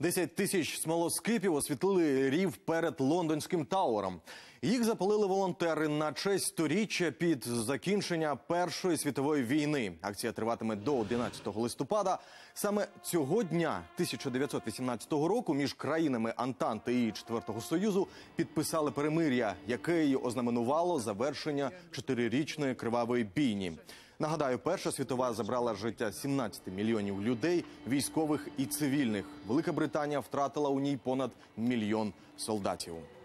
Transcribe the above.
10 тисяч смолоскипів освітлили рів перед лондонським тауером. Їх запалили волонтери на честь сторіччя під закінчення Першої світової війни. Акція триватиме до 11 листопада. Саме цього дня, 1918 року, між країнами Антанти і Четвертого Союзу підписали перемир'я, яке її ознаменувало завершення чотирирічної кривавої бійні. Нагадаю, Перша світова забрала життя 17 мільйонів людей, військових і цивільних. Велика Британія втратила у ній понад мільйон солдатів.